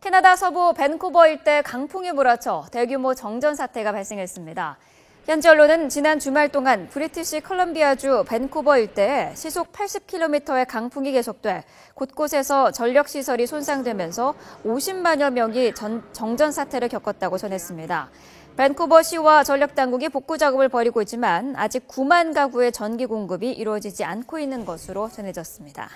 캐나다 서부 밴쿠버 일대 강풍이 몰아쳐 대규모 정전 사태가 발생했습니다. 현지 언론은 지난 주말 동안 브리티시 컬럼비아주 밴쿠버 일대에 시속 80km의 강풍이 계속돼 곳곳에서 전력 시설이 손상되면서 50만여 명이 전, 정전 사태를 겪었다고 전했습니다. 밴쿠버 시와 전력 당국이 복구 작업을 벌이고 있지만 아직 9만 가구의 전기 공급이 이루어지지 않고 있는 것으로 전해졌습니다.